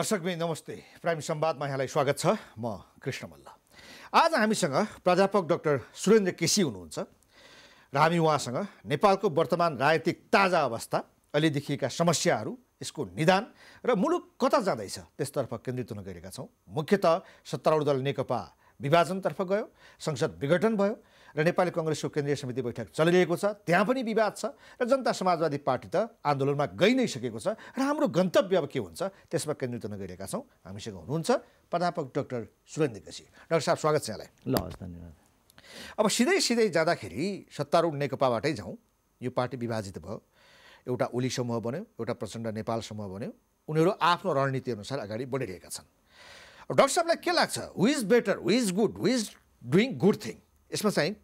दर्शकबिन नमस्ते प्राइम संवादमा यहाँलाई स्वागत छ म कृष्ण मल्ल आज हामीसँग प्राध्यापक डाक्टर सुरेन्द्र केसी हुनुहुन्छ र हामी उहाँसँग नेपालको वर्तमान राजनीतिक ताजा अवस्था अहिले देखिएका समस्याहरू यसको निदान र मुलुक कता जाँदैछ त्यसतर्फ केन्द्रित हुन गएका छौँ मुख्यत सत्तारूढ दल नेकपा विभाजनतर्फ गयो संसद विघटन भयो र नेपाली कङ्ग्रेसको केन्द्रीय समिति बैठक चलिरहेको छ त्यहाँ पनि विवाद छ र जनता समाजवादी पार्टी त आन्दोलनमा गइ नै सकेको छ र हाम्रो गन्तव्य अब के हुन्छ त्यसमा केन्द्रित हुन गइरहेका छौँ हामीसँग हुनुहुन्छ प्राध्यापक डाक्टर सुरेन्द्र केसी डाक्टर साहब स्वागत छ यहाँलाई ल हस् धन्यवाद अब सिधै सिधै जाँदाखेरि सत्तारूढ नेकपाबाटै जाउँ यो पार्टी विभाजित भयो एउटा ओली समूह बन्यो एउटा प्रचण्ड नेपाल समूह बन्यो उनीहरू आफ्नो रणनीतिअनुसार अगाडि बढिरहेका छन् डाक्टर साहबलाई के लाग्छ who is better who is good who is doing good thing यसमा चाहिँ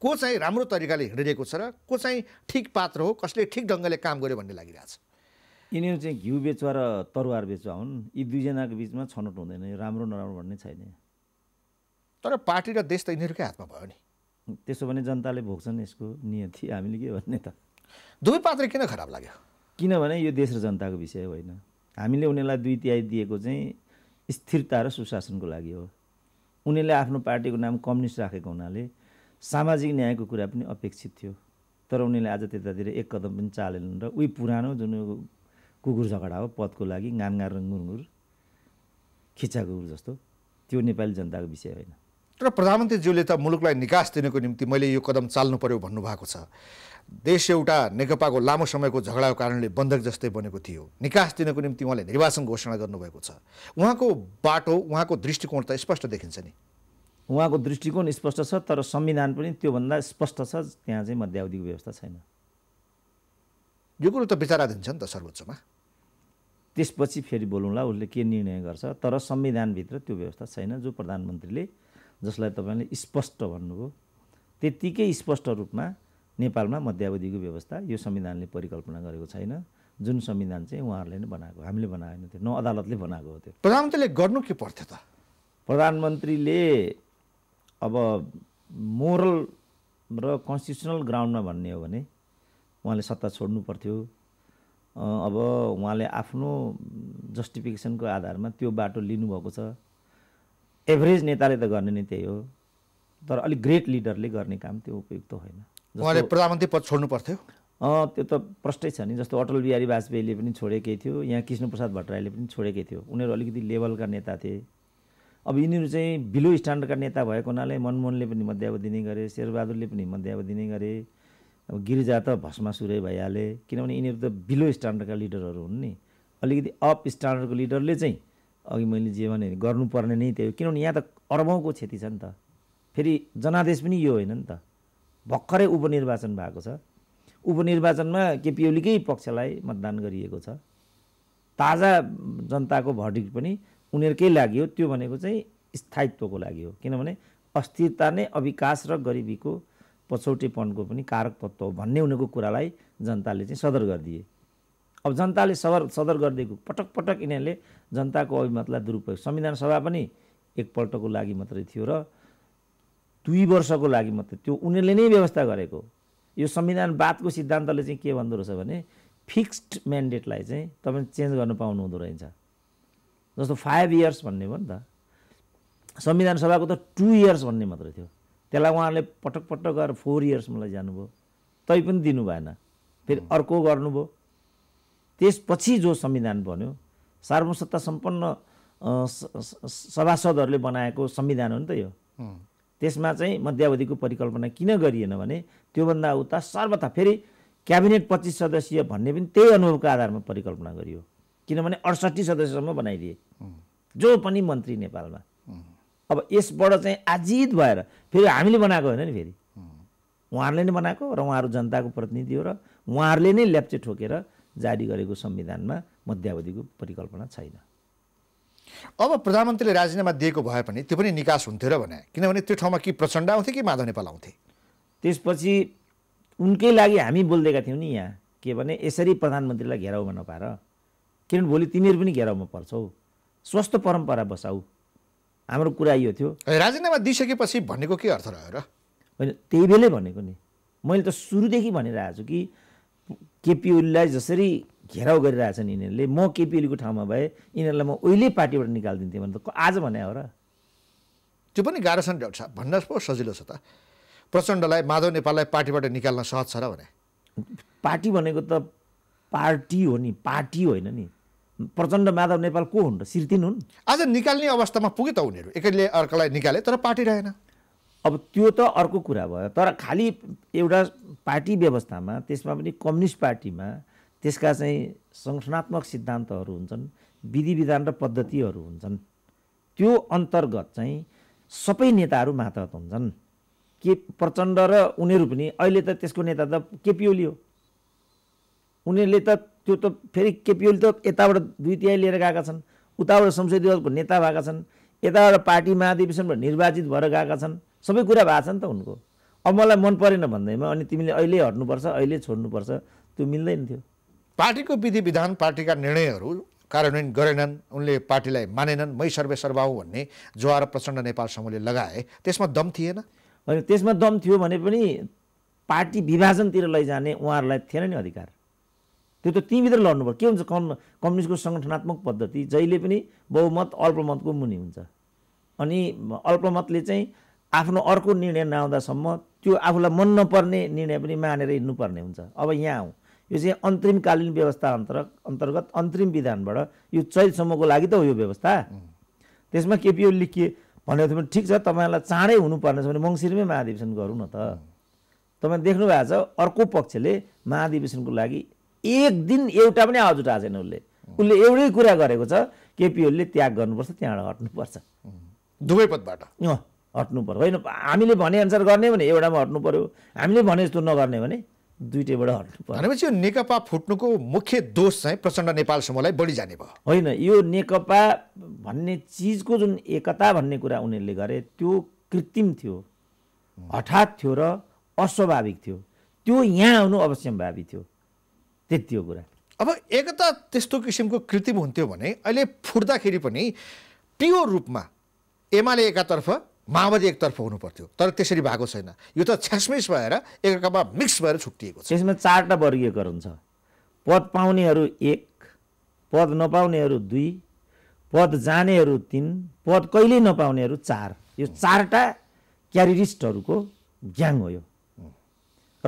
को चाहिँ राम्रो तरिकाले हिँडिरहेको छ र को चाहिँ ठिक पात्र हो कसले ठिक ढङ्गले काम गर्यो भन्ने लागिरहेछ यिनीहरू चाहिँ घिउ बेचुवा र तरुवार बेचुवा हुन् यी दुईजनाको बिचमा छनौट हुँदैन यो राम्रो नराम्रो भन्ने छैन तर पार्टी र देश त यिनीहरूकै हातमा भयो नि त्यसो भने जनताले भोग्छन् यसको नियति हामीले के भन्ने त दुवै पात्र किन खराब लाग्यो किनभने यो देश र जनताको विषय होइन हामीले उनीहरूलाई दुई तिहाई दिएको चाहिँ स्थिरता र सुशासनको लागि हो उनीहरूले आफ्नो पार्टीको नाम कम्युनिस्ट राखेको हुनाले सामाजिक न्यायको कुरा पनि अपेक्षित थियो तर उनीहरूले आज त्यतातिर एक कदम पनि चालेनन् र उही पुरानो जुन कुकुर झगडा हो पदको लागि गाङगार रङ्गुङ्गुर खिचा कुकुर जस्तो त्यो नेपाली जनताको विषय होइन तर प्रधानमन्त्रीज्यूले त मुलुकलाई निकास दिनको निम्ति मैले यो कदम चाल्नु पर्यो भन्नुभएको छ देश एउटा नेकपाको लामो समयको झगडाको कारणले बन्धक जस्तै बनेको थियो निकास दिनको निम्ति उहाँले निर्वाचन घोषणा गर्नुभएको छ उहाँको बाटो उहाँको दृष्टिकोण त स्पष्ट देखिन्छ नि उहाँको दृष्टिकोण स्पष्ट छ तर संविधान पनि त्योभन्दा स्पष्ट छ त्यहाँ चाहिँ मध्यावधिको व्यवस्था छैन यो कुरो त विचाराधीन छ नि त सर्वोच्चमा त्यसपछि फेरि बोलौँला उसले के निर्णय गर्छ तर संविधानभित्र त्यो व्यवस्था छैन जो प्रधानमन्त्रीले जसलाई तपाईँले स्पष्ट भन्नुभयो त्यत्तिकै स्पष्ट रूपमा नेपालमा मध्यावधिको व्यवस्था यो संविधानले परिकल्पना गरेको छैन जुन संविधान चाहिँ उहाँहरूले नै बनाएको हामीले बनाएन थियो न अदालतले बनाएको हो त्यो प्रधानमन्त्रीले गर्नु के पर्थ्यो त प्रधानमन्त्रीले अब मोरल र कन्स्टिट्युसनल ग्राउन्डमा भन्ने हो भने उहाँले सत्ता छोड्नु पर्थ्यो अब उहाँले आफ्नो जस्टिफिकेसनको आधारमा त्यो बाटो लिनुभएको छ एभरेज नेताले त गर्ने नै त्यही हो तर अलिक ग्रेट लिडरले गर्ने काम त्यो उपयुक्त होइन उहाँले प्रधानमन्त्री पद छोड्नु पर्थ्यो त्यो त प्रष्टै छ नि जस्तो अटल बिहारी वाजपेयीले पनि छोडेकै थियो यहाँ कृष्णप्रसाद भट्टराईले पनि छोडेकै थियो उनीहरू अलिकति लेभलका नेता थिए अब यिनीहरू चाहिँ बिलो स्ट्यान्डर्डका नेता भएको हुनाले मनमोहनले पनि मध्यावधि नै गरे शेरबहादुरले पनि मध्यावधि नै गरे अब गिरिजा त भस्मासुरै भइहाले किनभने यिनीहरू त बिलो स्ट्यान्डर्डका लिडरहरू हुन् नि अलिकति अप स्ट्यान्डर्डको लिडरले चाहिँ अघि मैले जे भने गर्नुपर्ने नै त्यही हो किनभने यहाँ त अरबौँको क्षति छ नि त फेरि जनादेश पनि यो होइन नि त भर्खरै उपनिर्वाचन भएको छ उपनिर्वाचनमा केपी ओलीकै पक्षलाई मतदान गरिएको छ ताजा जनताको भर्डिक्ट पनि उनीहरूकै लागि हो त्यो भनेको चाहिँ स्थायित्वको लागि हो किनभने अस्थिरता नै अविकास र गरिबीको पछौटेपनको पनि कारक तत्त्व हो भन्ने उनीहरूको कुरालाई जनताले चाहिँ सदर गरिदिए अब जनताले सदर सदर गरिदिएको पटक पटक यिनीहरूले जनताको अभिमतलाई दुरुपयोग संविधान सभा पनि एकपल्टको लागि मात्रै थियो र दुई वर्षको लागि मात्रै त्यो उनीहरूले नै व्यवस्था गरेको यो संविधान संविधानवादको सिद्धान्तले चाहिँ के भन्दो रहेछ भने फिक्स्ड म्यान्डेटलाई चाहिँ तपाईँ चेन्ज गर्न पाउनु हुँदो रहेछ जस्तो फाइभ इयर्स भन्ने भयो नि त संविधान सभाको त टु इयर्स भन्ने मात्रै थियो त्यसलाई उहाँहरूले पटक पटक गएर फोर मलाई जानुभयो तै पनि दिनु भएन फेरि अर्को गर्नुभयो त्यसपछि जो संविधान बन्यो सार्वसत्ता सम्पन्न सभासदहरूले बनाएको संविधान हो नि त यो त्यसमा चाहिँ मध्यावधिको परिकल्पना किन गरिएन भने त्योभन्दा उता सर्वथा फेरि क्याबिनेट पच्चिस सदस्यीय भन्ने पनि त्यही अनुभवको आधारमा परिकल्पना गरियो किनभने अडसट्ठी सदस्यसम्म बनाइदिए जो पनि मन्त्री नेपालमा अब यसबाट चाहिँ आजित भएर फेरि हामीले बनाएको होइन नि फेरि उहाँहरूले नै बनाएको र उहाँहरू जनताको प्रतिनिधि हो र उहाँहरूले नै लेप्चे ठोकेर जारी गरेको संविधानमा मध्यावधिको परिकल्पना छैन अब प्रधानमन्त्रीले राजीनामा दिएको भए पनि त्यो पनि निकास हुन्थ्यो र भने किनभने त्यो ठाउँमा कि प्रचण्ड आउँथे कि माधव नेपाल आउँथे त्यसपछि उनकै लागि हामी बोलिदिएका थियौँ नि यहाँ के भने यसरी प्रधानमन्त्रीलाई घेराउमा नपार किनभने भोलि तिमीहरू पनि घेराउमा पर्छौ स्वस्थ परम्परा बसाऊ हाम्रो कुरा यो थियो राजीनामा दिइसकेपछि भनेको के अर्थ रह्यो र होइन त्यही बेलै भनेको नि मैले त सुरुदेखि भनिरहेको छु कि केपिओलीलाई जसरी घेराउ गरिरहेछन् यिनीहरूले म केपिओलीको ठाउँमा भए यिनीहरूलाई म उहिले पार्टीबाट निकालिदिन्थेँ भने त आज भने हो र त्यो पनि गाह्रो छ नि डाक्टर साहब भन्नुहोस् पो सजिलो छ त प्रचण्डलाई माधव नेपाललाई पार्टीबाट निकाल्न सहज छ र भने पार्टी भनेको त पार्टी हो नि पार्टी होइन नि प्रचण्ड माधव नेपाल को हुन् र सिर्तिन हुन् आज निकाल्ने अवस्थामा पुगे त उनीहरू एकैले अर्कालाई निकाले तर पार्टी रहेन अब त्यो त अर्को कुरा भयो तर खालि एउटा पार्टी व्यवस्थामा त्यसमा पनि कम्युनिस्ट पार्टीमा त्यसका चाहिँ सङ्गठनात्मक सिद्धान्तहरू हुन्छन् विधि विधान र पद्धतिहरू हुन्छन् त्यो अन्तर्गत चाहिँ सबै नेताहरू मातहत हुन्छन् के प्रचण्ड र उनीहरू पनि अहिले त त्यसको नेता त केपिओली हो उनीहरूले त त्यो त फेरि केपिओली त यताबाट दुई तिहाई लिएर गएका छन् उताबाट संसदीय दलको नेता भएका छन् यताबाट पार्टी महाधिवेशनबाट निर्वाचित भएर गएका छन् सबै कुरा भएको छ नि त उनको अब मलाई मन परेन भन्दैमा अनि तिमीले अहिले हट्नुपर्छ अहिले छोड्नुपर्छ त्यो मिल्दैन थियो पार्टीको विधि विधान पार्टीका निर्णयहरू कार्यान्वयन गरेनन् उनले पार्टीलाई मानेनन् मै सर्वे सर्वाऊ भन्ने ज्वार प्रचण्ड नेपाल समूहले लगाए त्यसमा दम थिएन होइन त्यसमा दम थियो भने पनि पार्टी विभाजनतिर लैजाने उहाँहरूलाई थिएन नि अधिकार त्यो त तिमीभित्र लड्नु पर्यो के हुन्छ कम कम्युनिस्टको सङ्गठनात्मक पद्धति जहिले पनि बहुमत अल्पमतको मुनि हुन्छ अनि अल्पमतले चाहिँ आफ्नो अर्को निर्णय नआउँदासम्म त्यो आफूलाई मन नपर्ने निर्णय पनि मानेर हिँड्नुपर्ने हुन्छ अब यहाँ आउँ यो चाहिँ अन्तरिमकालीन व्यवस्था अन्तर अन्तर्गत अन्तरिम विधानबाट यो चैतसम्मको लागि त हो यो व्यवस्था त्यसमा केपिओ लेखिए भनेको थियो भने ठिक छ तपाईँहरूलाई चाँडै हुनुपर्नेछ भने मङ्सिरमै महाधिवेशन गरौँ न त तपाईँ देख्नु भएको छ अर्को पक्षले महाधिवेशनको लागि एक दिन एउटा पनि आवाज उठाएको छैन उसले उसले एउटै कुरा गरेको छ केपिओले त्याग गर्नुपर्छ त्यहाँबाट हट्नुपर्छ दुवै पदबाट हट्नु पर्यो होइन हामीले भनेअनुसार गर्ने भने एउटामा हट्नु पऱ्यो हामीले भने जस्तो नगर्ने भने दुइटैबाट हट्नु पर्यो भनेपछि यो नेकपा फुट्नुको मुख्य दोष चाहिँ प्रचण्ड नेपाल समूहलाई बढी जाने भयो होइन यो नेकपा भन्ने चिजको जुन एकता भन्ने कुरा उनीहरूले गरे त्यो कृत्रिम थियो हठात थियो र अस्वाभाविक थियो त्यो यहाँ आउनु भावी थियो त्यति हो कुरा अब एकता त्यस्तो किसिमको कृत्रिम हुन्थ्यो भने अहिले फुट्दाखेरि पनि प्योर रूपमा एमाले एकातर्फ माओवादी एकतर्फ हुनु पर्थ्यो तर त्यसरी भएको छैन यो त छ्यासमिस भएर एकअर्कामा मिक्स भएर छुट्टिएको छ यसमा चारवटा वर्गीकरण छ पद पाउनेहरू एक पद नपाउनेहरू दुई पद जानेहरू तिन पद कहिल्यै नपाउनेहरू चार यो चारवटा क्यारिरिस्टहरूको ग्याङ हो यो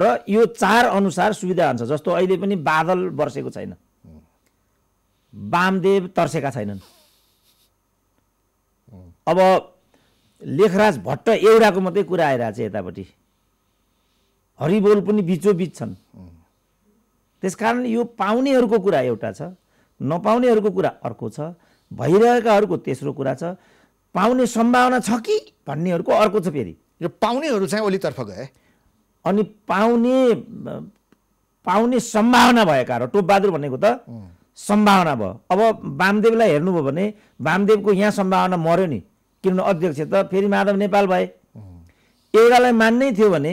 र यो चार अनुसार सुविधा हुन्छ जस्तो अहिले पनि बादल बर्सेको छैन वामदेव तर्सेका छैनन् अब लेखराज भट्ट एउटाको मात्रै कुरा आइरहेको छ यतापट्टि हरिबोल पनि बिचोबिच छन् त्यस कारण यो पाउनेहरूको कुरा एउटा छ नपाउनेहरूको कुरा अर्को छ भइरहेकाहरूको तेस्रो कुरा छ पाउने सम्भावना छ कि भन्नेहरूको अर्को छ फेरि यो पाउनेहरू चाहिँ ओलीतर्फ गए अनि पाउने पाउने सम्भावना भएका र टोपबहादुर भनेको त सम्भावना भयो अब वामदेवलाई हेर्नुभयो भने वामदेवको यहाँ सम्भावना मऱ्यो नि किनभने अध्यक्ष त फेरि माधव नेपाल भए एउटालाई मान्नै थियो भने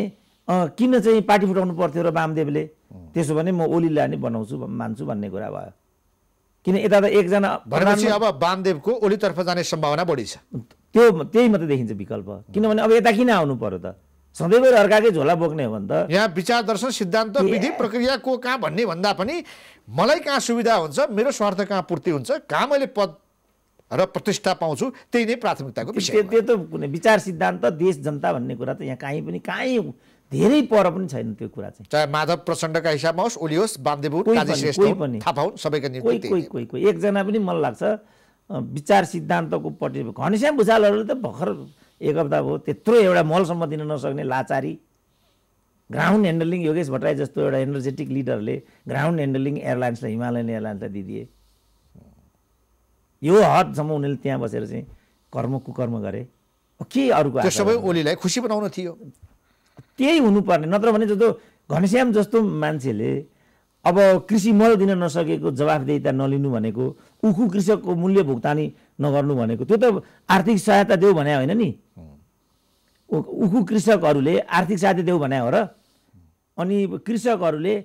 किन चाहिँ पार्टी फुटाउनु पर्थ्यो र वामदेवले त्यसो भने म ओली नै बनाउँछु मान्छु भन्ने कुरा भयो किन यता त एकजना भनेपछि अब वामदेवको ओलीतर्फ जाने सम्भावना बढी छ त्यो त्यही मात्रै देखिन्छ विकल्प किनभने अब यता किन आउनु पर्यो त सधैँभरि अर्काकै झोला बोक्ने हो भने त यहाँ विचार दर्शन सिद्धान्त विधि प्रक्रिया को कहाँ भन्ने भन्दा पनि मलाई कहाँ सुविधा हुन्छ मेरो स्वार्थ कहाँ पूर्ति हुन्छ कहाँ मैले पद र प्रतिष्ठा पाउँछु त्यही नै प्राथमिकताको विषय त्यो त कुनै विचार सिद्धान्त देश जनता भन्ने कुरा त यहाँ काहीँ पनि काहीँ धेरै पर पनि छैन त्यो कुरा चाहिँ चाहे माधव प्रचण्डका हिसाबमा होस् ओली होस् बान्देबु सबैका कोही कोही कोही एकजना पनि मलाई लाग्छ विचार सिद्धान्तको पट्टि घनश्याम भुषालहरू त भर्खर एक हप्ता भयो त्यत्रो एउटा मलसम्म दिन नसक्ने लाचारी ग्राउन्ड ह्यान्डलिङ योगेश भट्टराई जस्तो एउटा एनर्जेटिक लिडरले ग्राउन्ड ह्यान्डलिङ एयरलाइन्सलाई हिमालयन एयरलाइन्सलाई दिइदिए यो हदसम्म उनीहरूले त्यहाँ बसेर चाहिँ कर्म कुकर्म गरे के अरूको सबै ओलीलाई खुसी बनाउनु थियो त्यही हुनुपर्ने नत्र भने जस्तो घनश्याम जस्तो मान्छेले अब कृषि मल दिन नसकेको जवाफदेहिता नलिनु भनेको उखु कृषकको मूल्य भुक्तानी नगर्नु भनेको त्यो त आर्थिक सहायता देऊ भने होइन नि उखु कृषकहरूले आर्थिक सहायता देऊ भने हो र अनि कृषकहरूले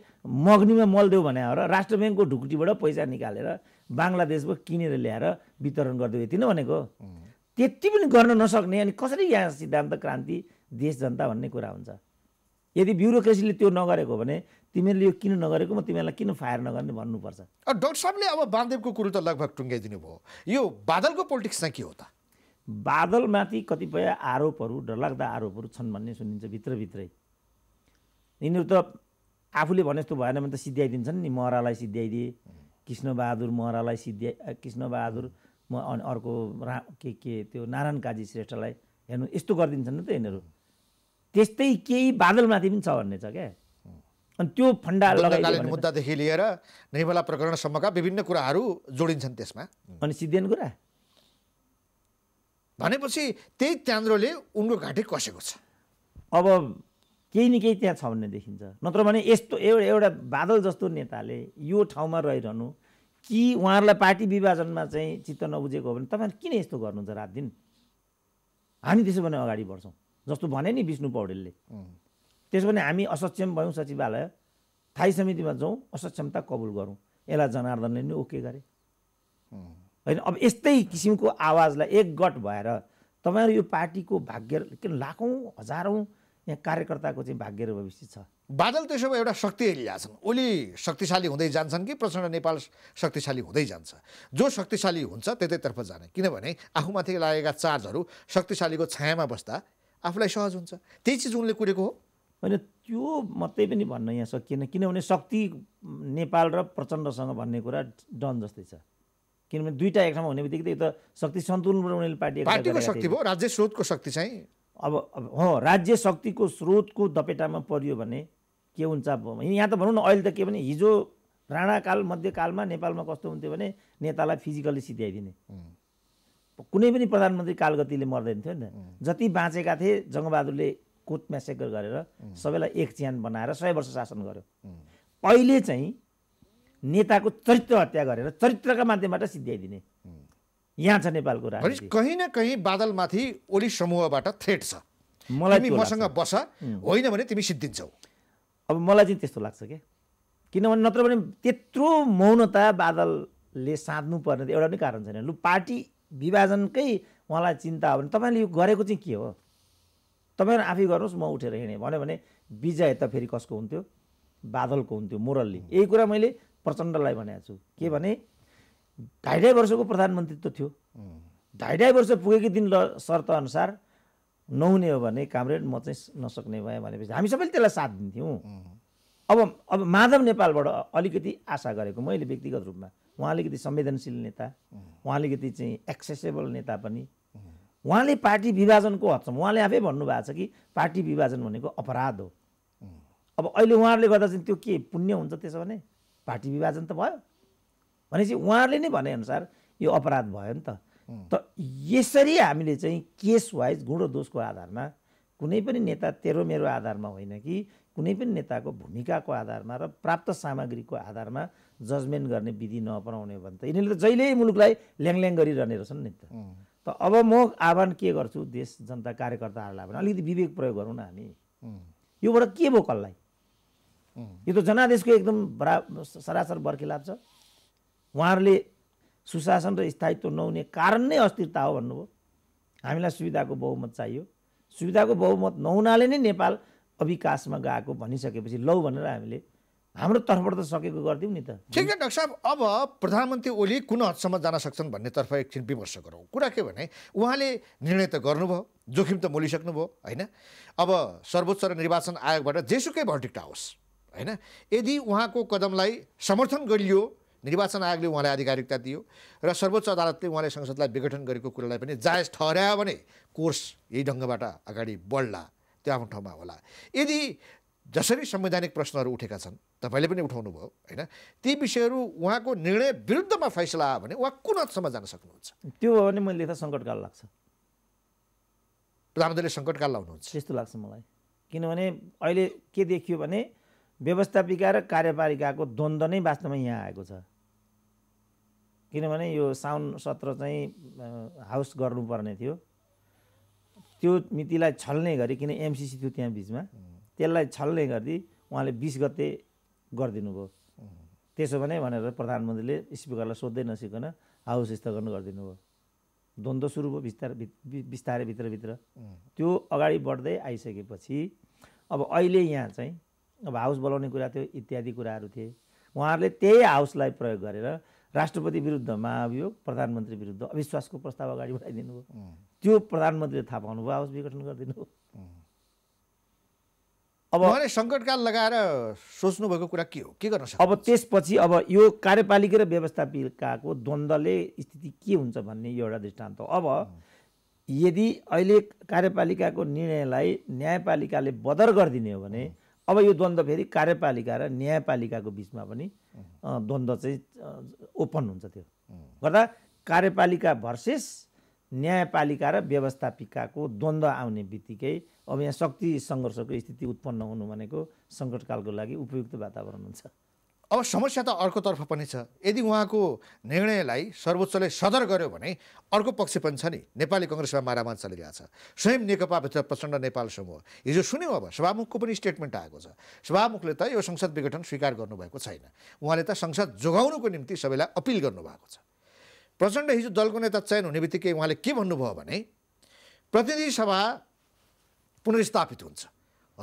मग्नीमा मल देऊ भने हो र राष्ट्र ब्याङ्कको ढुकुटीबाट पैसा निकालेर बङ्गलादेशबाट किनेर ल्याएर वितरण गरिदियो यति नै भनेको त्यति पनि गर्न नसक्ने अनि कसरी यहाँ सिद्धान्त क्रान्ति देश जनता भन्ने कुरा हुन्छ यदि ब्युरोक्रेसीले त्यो नगरेको भने तिमीहरूले यो किन नगरेको म तिमीहरूलाई किन फायर नगर्ने भन्नुपर्छ डक्टर साहबले अब बाँदेवको कुरो त लगभग टुङ्गाइदिनु भयो यो बादलको पोलिटिक्स चाहिँ के हो त बादलमाथि कतिपय आरोपहरू डरलाग्दा आरोपहरू छन् भन्ने सुनिन्छ भित्रभित्रै यिनीहरू त आफूले भने जस्तो भएन भने त सिद्ध्याइदिन्छन् नि महरालाई सिद्ध्याइदिए कृष्णबहादुर महरालाई सिद्धि कृष्णबहादुर म अनि अर्को रा के के त्यो नारायण काजी श्रेष्ठलाई हेर्नु यस्तो गरिदिन्छन् नि त यिनीहरू त्यस्तै केही बादलमाथि पनि छ भन्ने छ क्या अनि त्यो फन्डा लगाइदिने मुद्दादेखि लिएर निर्मला प्रकरणसम्मका विभिन्न कुराहरू जोडिन्छन् त्यसमा अनि सिद्धिन कुरा भनेपछि त्यही त्यान्द्रोले उनको घाँटी कसेको छ अब केही न केही त्यहाँ छ भन्ने देखिन्छ नत्र भने यस्तो एउटा एउटा बादल जस्तो नेताले यो ठाउँमा रहिरहनु कि उहाँहरूलाई पार्टी विभाजनमा चाहिँ चित्त नबुझेको हो भने तपाईँहरू किन यस्तो गर्नुहुन्छ रात दिन हामी त्यसो भने अगाडि बढ्छौँ जस्तो भने नि विष्णु पौडेलले त्यसो भने हामी असक्षम भयौँ सचिवालय थाई समितिमा जाउँ असक्षमता कबुल गरौँ यसलाई जनार्दनले नै ओके गरे होइन अब यस्तै किसिमको आवाजलाई एकगट भएर तपाईँहरू यो पार्टीको भाग्य किन लाखौँ हजारौँ यहाँ कार्यकर्ताको चाहिँ भाग्य र भविष्य छ बादल त्यसो भए एउटा शक्ति एरिया छन् ओली शक्तिशाली हुँदै जान्छन् कि प्रचण्ड नेपाल शक्तिशाली हुँदै जान्छ जो शक्तिशाली हुन्छ त्यतैतर्फ जाने किनभने आफूमाथि लागेका चार्जहरू शक्तिशालीको छायामा बस्दा आफूलाई सहज हुन्छ त्यही चिज उनले कुरेको हो होइन त्यो मात्रै पनि भन्न यहाँ सकिएन किनभने शक्ति नेपाल र प्रचण्डसँग भन्ने कुरा डन जस्तै छ किनभने दुईवटा एक ठाउँमा हुने बित्तिकै त शक्ति सन्तुलन उनीहरूले पार्टी पार्टीको शक्ति भयो राज्य स्रोतको शक्ति चाहिँ अब हो राज्य शक्तिको स्रोतको दपेटामा पऱ्यो भने के हुन्छ यहाँ त भनौँ न अहिले त के भने हिजो राणाकाल मध्यकालमा नेपालमा कस्तो हुन्थ्यो भने नेतालाई फिजिकल्ली सिध्याइदिने कुनै पनि प्रधानमन्त्री कालगतिले मर्दैन थियो नि त जति बाँचेका थिए जङ्गबहादुरले कोट म्यासेकर गरेर सबैलाई एक च्यान बनाएर सय वर्ष शासन गर्यो अहिले चाहिँ नेताको चरित्र हत्या गरेर चरित्रका माध्यमबाट सिध्याइदिने यहाँ छ नेपालको राजनीति कहीँ न कहीँ बादलमाथि ओली समूहबाट थ्रेट छ मलाई मसँग बस होइन भने तिमी सिद्धिन्छौ अब मलाई चाहिँ त्यस्तो लाग्छ क्या किनभने नत्र भने त्यत्रो मौनता बादलले पर्ने एउटा पनि कारण छैन लु पार्टी विभाजनकै उहाँलाई चिन्ता हो भने तपाईँले यो गरेको चाहिँ के हो तपाईँहरू आफै गर्नुहोस् म उठेर हिँडेँ भन्यो भने विजय त फेरि कसको हुन्थ्यो बादलको हुन्थ्यो मोरलले यही कुरा मैले प्रचण्डलाई भनेको छु के भने ढाई ढाई वर्षको प्रधानमन्त्रीत्व थियो ढाई ढाई वर्ष पुगेकै दिन ल अनुसार नहुने हो भने कामरेड म चाहिँ नसक्ने भएँ भनेपछि हामी सबैले त्यसलाई साथ दिन्थ्यौँ अब अब माधव नेपालबाट अलिकति आशा गरेको मैले व्यक्तिगत रूपमा उहाँ अलिकति संवेदनशील नेता उहाँ अलिकति चाहिँ एक्सेसेबल नेता पनि उहाँले पार्टी विभाजनको हदसम्म उहाँले आफै भन्नुभएको छ कि पार्टी विभाजन भनेको अपराध हो अब अहिले उहाँहरूले गर्दा चाहिँ त्यो के पुण्य हुन्छ त्यसो भने पार्टी विभाजन त भयो भनेपछि उहाँहरूले नै भनेअनुसार यो अपराध भयो नि त त यसरी हामीले चाहिँ केस वाइज गुण दोषको आधारमा कुनै पनि नेता तेरो मेरो आधारमा होइन कि कुनै पनि नेताको भूमिकाको आधारमा र प्राप्त सामग्रीको आधारमा जजमेन्ट गर्ने विधि नअपनाउने भने त यिनीहरूले त जहिले मुलुकलाई ल्याङल्याङ गरिरहने रहेछन् नि त त अब म आह्वान के गर्छु देश जनता कार्यकर्ताहरूलाई भने अलिकति विवेक प्रयोग गरौँ न हामी योबाट के भयो कसलाई यो त जनादेशको एकदम बरा सरासर बर्खिलाप छ उहाँहरूले सुशासन र स्थायित्व नहुने कारण नै अस्थिरता हो भन्नुभयो हामीलाई सुविधाको बहुमत चाहियो सुविधाको बहुमत नहुनाले नै नेपाल अविकासमा गएको भनिसकेपछि लौ भनेर हामीले हाम्रो तर्फबाट त सकेको गरिदिउँ नि त ठिक छ डाक्टर साहब अब प्रधानमन्त्री ओली कुन हदसम्म जान सक्छन् भन्ने तर्फ एकछिन विमर्श गरौँ कुरा के भने उहाँले निर्णय त गर्नुभयो जोखिम त मोलिसक्नुभयो होइन अब सर्वोच्च र निर्वाचन आयोगबाट जेसुकै भर्टिक्ट आओस् होइन यदि उहाँको कदमलाई समर्थन गरियो निर्वाचन आयोगले उहाँलाई आधिकारिकता दियो र सर्वोच्च अदालतले उहाँले संसदलाई विघटन गरेको कुरालाई पनि जायज ठहर्यायो भने कोर्स यही ढङ्गबाट अगाडि बढ्ला त्यो आफ्नो ठाउँमा होला यदि जसरी संवैधानिक प्रश्नहरू उठेका छन् तपाईँले पनि उठाउनु भयो होइन ती विषयहरू उहाँको निर्णय विरुद्धमा फैसला आयो भने उहाँ कुन हदसम्म जान सक्नुहुन्छ त्यो हो भने मैले लेख्दा सङ्कटकाल लाग्छ प्रधानमन्त्रीले सङ्कटकाल लाउनुहुन्छ त्यस्तो लाग्छ मलाई किनभने अहिले के देखियो भने व्यवस्थापिका र कार्यपालिकाको द्वन्द्व नै वास्तवमा यहाँ आएको छ किनभने यो साउन सत्र चाहिँ हाउस गर्नुपर्ने थियो त्यो मितिलाई छल्ने गरी किन एमसिसी थियो त्यहाँ बिचमा त्यसलाई छल्ने गरी उहाँले बिस गते गरिदिनु भयो त्यसो भने भनेर प्रधानमन्त्रीले स्पिकरलाई सोध्दै नसिकन हाउस स्थगन गरिदिनु भयो द्वन्द्व सुरु भयो बिस्तारै बिस्तारै भित्रभित्र त्यो अगाडि बढ्दै आइसकेपछि अब अहिले यहाँ चाहिँ अब हाउस बोलाउने कुरा थियो इत्यादि कुराहरू थिए उहाँहरूले त्यही हाउसलाई प्रयोग गरेर राष्ट्रपति विरुद्ध महाभियोग प्रधानमन्त्री विरुद्ध अविश्वासको प्रस्ताव अगाडि बढाइदिनु भयो त्यो प्रधानमन्त्रीले थाहा भयो आवाज विघटन गरिदिनु हो अब सङ्कटकाल लगाएर सोच्नु भएको कुरा के हो के गर्न अब त्यसपछि अब यो कार्यपालिका र व्यवस्थापिकाको द्वन्द्वले स्थिति के हुन्छ भन्ने यो एउटा दृष्टान्त हो अब यदि अहिले कार्यपालिकाको निर्णयलाई न्यायपालिकाले बदर गरिदिने हो भने अब यो द्वन्द्व फेरि कार्यपालिका र न्यायपालिकाको बिचमा पनि द्वन्द्व चाहिँ ओपन हुन्छ त्यो गर्दा कार्यपालिका भर्सेस न्यायपालिका र व्यवस्थापिकाको द्वन्द्व आउने बित्तिकै अब यहाँ शक्ति सङ्घर्षको स्थिति उत्पन्न हुनु भनेको सङ्कटकालको लागि उपयुक्त वातावरण हुन्छ अब समस्या त अर्कोतर्फ पनि छ यदि उहाँको निर्णयलाई सर्वोच्चले सदर गर्यो भने अर्को पक्ष पनि छ नि नेपाली कङ्ग्रेसमा मारामार चलिरहेको छ स्वयं नेकपाभित्र प्रचण्ड नेपाल समूह हिजो सुन्यौँ अब सभामुखको पनि स्टेटमेन्ट आएको छ सभामुखले त यो संसद विघटन स्वीकार गर्नुभएको छैन उहाँले त संसद जोगाउनुको निम्ति सबैलाई अपिल गर्नुभएको छ प्रचण्ड हिजो दलको नेता चयन हुने बित्तिकै उहाँले के भन्नुभयो भने प्रतिनिधि सभा पुनर्स्थापित हुन्छ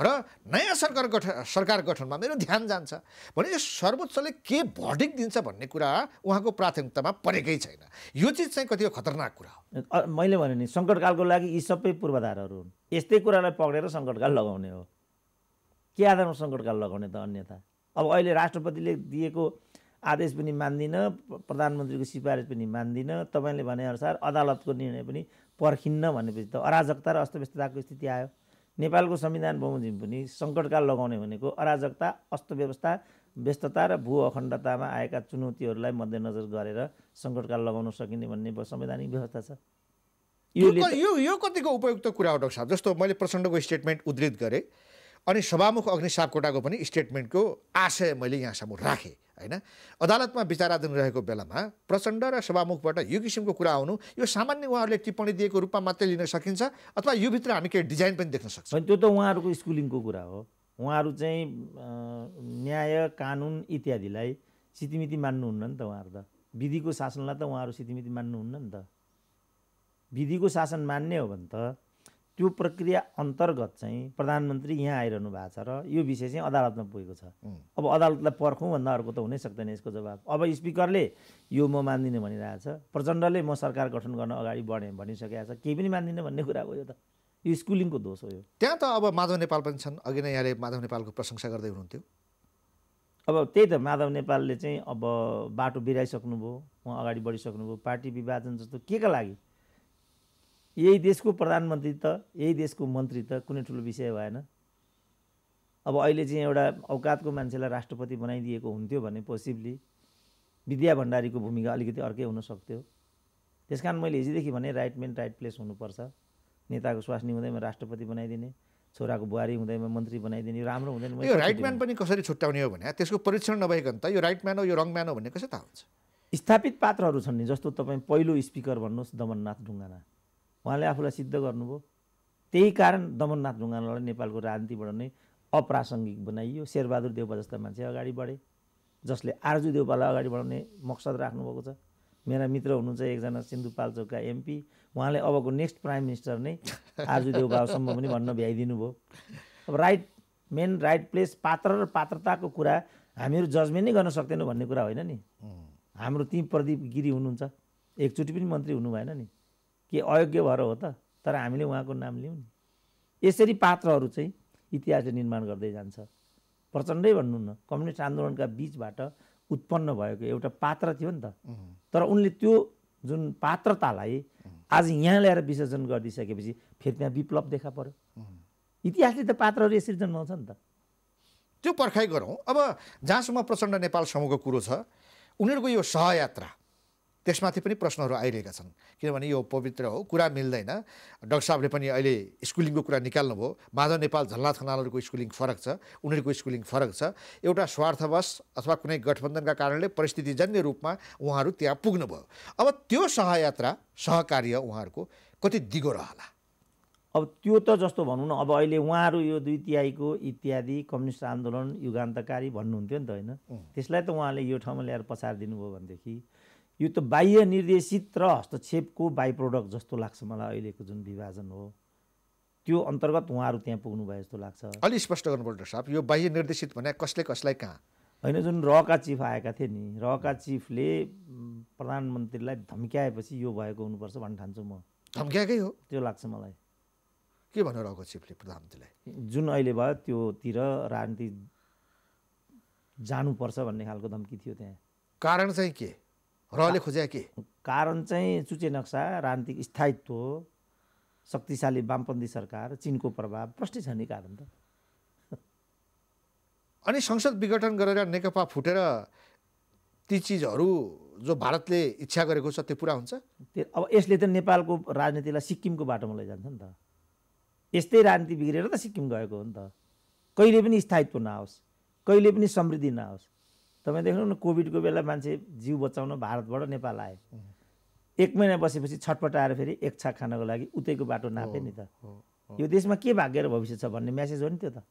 र नयाँ सरकार गठन सरकार गठनमा मेरो ध्यान जान्छ भने सर्वोच्चले के भर्डिक दिन्छ भन्ने कुरा उहाँको प्राथमिकतामा परेकै छैन यो चिज चाहिँ कति खतरनाक कुरा हो मैले भने नि सङ्कटकालको लागि यी सबै पूर्वाधारहरू हुन् यस्तै कुरालाई पक्रेर सङ्कटकाल लगाउने हो के आधारमा सङ्कटकाल लगाउने त अन्यथा अब अहिले राष्ट्रपतिले दिएको आदेश पनि मान्दिनँ प्रधानमन्त्रीको सिफारिस पनि मान्दिनँ तपाईँले भनेअनुसार अदालतको निर्णय पनि पर्खिन्न भनेपछि त अराजकता र अस्तव्यस्तताको स्थिति आयो नेपालको संविधान बमोजिम पनि सङ्कटकाल लगाउने भनेको अराजकता अस्तव्यवस्था व्यस्तता र भू अखण्डतामा आएका चुनौतीहरूलाई मध्यनजर गरेर सङ्कटकाल लगाउन सकिने भन्ने संवैधानिक व्यवस्था छ यो यो कतिको उपयुक्त कुरा हो डक्टर साहब जस्तो मैले प्रचण्डको स्टेटमेन्ट उद्धित गरेँ अनि सभामुख अग्नि सापकोटाको पनि स्टेटमेन्टको आशय मैले यहाँसम्म राखेँ होइन अदालतमा विचाराधीन रहेको बेलामा प्रचण्ड र सभामुखबाट यो किसिमको कुरा आउनु यो सामान्य उहाँहरूले टिप्पणी दिएको रूपमा मात्रै लिन सकिन्छ अथवा यो भित्र हामी केही डिजाइन पनि देख्न सक्छौँ त्यो त उहाँहरूको स्कुलिङको कुरा हो उहाँहरू चाहिँ न्याय कानुन इत्यादिलाई सितिमिति मान्नुहुन्न नि त उहाँहरू त विधिको शासनलाई त उहाँहरू सितिमिति मान्नुहुन्न नि त विधिको शासन मान्ने हो भने त त्यो प्रक्रिया अन्तर्गत चाहिँ प्रधानमन्त्री यहाँ आइरहनु भएको छ र यो विषय चाहिँ अदालतमा पुगेको छ अब अदालतलाई पर्खौँ भन्दा अर्को त हुनै सक्दैन यसको जवाब अब स्पिकरले यो म मान्दिनँ छ प्रचण्डले म सरकार गठन गर्न अगाडि बढेँ भनिसकेको छ केही पनि मान्दिनँ भन्ने कुरा हो यो त यो स्कुलिङको दोष हो यो त्यहाँ त अब माधव नेपाल पनि छन् अघि नै यहाँले माधव नेपालको प्रशंसा गर्दै हुनुहुन्थ्यो अब त्यही त माधव नेपालले चाहिँ अब बाटो बिराइसक्नुभयो उहाँ अगाडि बढिसक्नुभयो पार्टी विभाजन जस्तो के का लागि यही देशको प्रधानमन्त्री त यही देशको मन्त्री त कुनै ठुलो विषय भएन अब अहिले चाहिँ एउटा औकातको मान्छेलाई राष्ट्रपति बनाइदिएको हुन्थ्यो भने पोसिबली विद्या भण्डारीको भूमिका अलिकति अर्कै हुन सक्थ्यो त्यस कारण मैले हिजोदेखि भने राइट मेन राइट प्लेस हुनुपर्छ नेताको स्वास्नी हुँदैमा राष्ट्रपति बनाइदिने छोराको बुहारी हुँदैमा मन्त्री बनाइदिने राम्रो हुँदैन यो राइट म्यान पनि कसरी छुट्याउने हो भने त्यसको परीक्षण नभइकन त यो राइट म्यान हो यो रङ म्यान हो भन्ने कसरी थाहा हुन्छ स्थापित पात्रहरू छन् नि जस्तो तपाईँ पहिलो स्पिकर भन्नुहोस् दमननाथ ढुङ्गाना उहाँले आफूलाई सिद्ध गर्नुभयो त्यही कारण दमननाथ ढुङ्गानलाई नेपालको राजनीतिबाट नै अप्रासङ्गिक बनाइयो शेरबहादुर देवपा जस्ता मान्छे अगाडि बढे जसले आर्जु देवपालाई अगाडि बढाउने मकसद राख्नुभएको छ मेरा मित्र हुनुहुन्छ एकजना सिन्धुपाल्चोकका एमपी उहाँले अबको नेक्स्ट प्राइम मिनिस्टर नै आर्जु देवपालसम्म पनि भन्न भ्याइदिनु भयो अब राइट मेन राइट प्लेस पात्र र पात्रताको कुरा हामीहरू जजमेन्ट नै गर्न सक्दैनौँ भन्ने कुरा होइन नि हाम्रो ती प्रदीप गिरी हुनुहुन्छ एकचोटि पनि मन्त्री हुनु भएन नि के अयोग्य भएर हो त तर हामीले उहाँको नाम लियौँ नि यसरी पात्रहरू चाहिँ इतिहासले निर्माण गर्दै जान्छ प्रचण्डै भन्नु न कम्युनिस्ट आन्दोलनका बिचबाट उत्पन्न भएको एउटा पात्र थियो नि त तर उनले त्यो जुन पात्रतालाई आज यहाँ ल्याएर विसर्जन गरिदिइसकेपछि फेरि त्यहाँ विप्लव देखा पर्यो इतिहासले त पात्रहरू यसरी जन्माउँछ नि त त्यो पर्खाइ गरौँ अब जहाँसम्म प्रचण्ड नेपाल समूहको कुरो छ उनीहरूको यो सहयात्रा त्यसमाथि पनि प्रश्नहरू आइरहेका छन् किनभने यो पवित्र हो कुरा मिल्दैन डक्टर साहबले पनि अहिले स्कुलिङको कुरा निकाल्नुभयो माधव नेपाल झल्ला थनालहरूको स्कुलिङ फरक छ उनीहरूको स्कुलिङ फरक छ एउटा स्वार्थवश अथवा कुनै गठबन्धनका कारणले परिस्थितिजन्य रूपमा उहाँहरू त्यहाँ पुग्नुभयो अब त्यो सहयात्रा सहकार्य उहाँहरूको कति दिगो रहला अब त्यो त जस्तो भनौँ न अब अहिले उहाँहरू यो दुई तिहाईको इत्यादि कम्युनिस्ट आन्दोलन युगान्तकारी भन्नुहुन्थ्यो नि त होइन त्यसलाई त उहाँले यो ठाउँमा ल्याएर पछार दिनुभयो भनेदेखि यो त बाह्य निर्देशित र हस्तक्षेपको बाई प्रोडक्ट जस्तो लाग्छ मलाई अहिलेको जुन विभाजन हो त्यो अन्तर्गत उहाँहरू त्यहाँ पुग्नु भयो जस्तो लाग्छ अलि स्पष्ट गर्नुपर्छ डक्टर साहब यो बाह्य निर्देशित भने कसले कसलाई कहाँ होइन जुन रका चिफ आएका थिए नि रहका चिफले प्रधानमन्त्रीलाई धम्क्याएपछि यो भएको हुनुपर्छ भन्ने ठान्छु म धम्क्याएकै हो त्यो लाग्छ मलाई के भन्यो रहका चिफले प्रधानमन्त्रीलाई जुन अहिले भयो त्योतिर राजनीति जानुपर्छ भन्ने खालको धम्की थियो त्यहाँ कारण चाहिँ के रहले खोजे के कारण चाहिँ चुचे नक्सा राजनीतिक स्थायित्व शक्तिशाली वामपन्थी सरकार चिनको प्रभाव प्रष्ट छ नि कारण त अनि संसद विघटन गरेर नेकपा फुटेर ती चिजहरू जो भारतले इच्छा गरेको छ त्यो पुरा हुन्छ अब यसले त नेपालको राजनीतिलाई सिक्किमको बाटोमा लैजान्छ नि त यस्तै राजनीति बिग्रेर त सिक्किम गएको हो नि त कहिले पनि स्थायित्व नआओस् कहिले पनि समृद्धि नआओस् तपाईँ देख्नु न कोभिडको बेला मान्छे जिउ बचाउन भारतबाट नेपाल आए एक महिना बसेपछि छटपट आएर फेरि एक छाक खानको लागि उतैको बाटो नापे नि त यो देशमा के भाग्य र भविष्य छ भन्ने म्यासेज हो नि त्यो त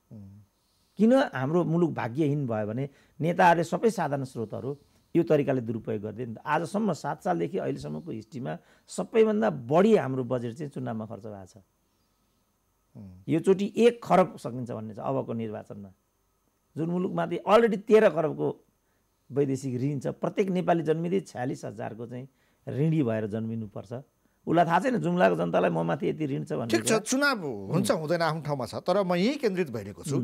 किन हाम्रो मुलुक भाग्यहीन भयो भने नेताहरूले सबै साधारण स्रोतहरू यो तरिकाले दुरुपयोग गर्दै नि त आजसम्म सात सालदेखि अहिलेसम्मको हिस्ट्रीमा सबैभन्दा बढी हाम्रो बजेट चाहिँ चुनावमा खर्च भएको छ यो चोटि एक खरब सकिन्छ भन्ने छ अबको निर्वाचनमा जुन मुलुकमाथि अलरेडी तेह्र खरबको वैदेशिक ऋण छ प्रत्येक नेपाली जन्मिँदै छ्यालिस हजारको चाहिँ ऋणी भएर जन्मिनुपर्छ उसलाई थाहा छैन जुम्लाको जनतालाई म माथि यति ऋण छ भने ठिक छ चुनाव हुन्छ हुँदैन आफ्नो ठाउँमा छ तर म यहीँ केन्द्रित भइरहेको छु